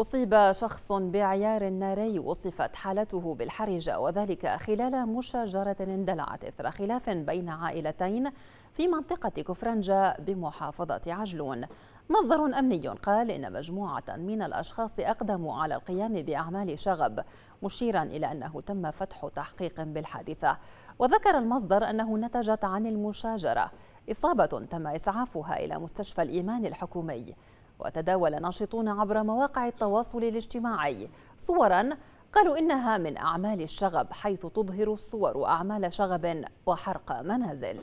أصيب شخص بعيار ناري وصفت حالته بالحرجة وذلك خلال مشاجرة اندلعت إثر خلاف بين عائلتين في منطقة كفرنجة بمحافظة عجلون مصدر أمني قال إن مجموعة من الأشخاص أقدموا على القيام بأعمال شغب مشيرا إلى أنه تم فتح تحقيق بالحادثة وذكر المصدر أنه نتجت عن المشاجرة إصابة تم إسعافها إلى مستشفى الإيمان الحكومي وتداول ناشطون عبر مواقع التواصل الاجتماعي صورا قالوا إنها من أعمال الشغب حيث تظهر الصور أعمال شغب وحرق منازل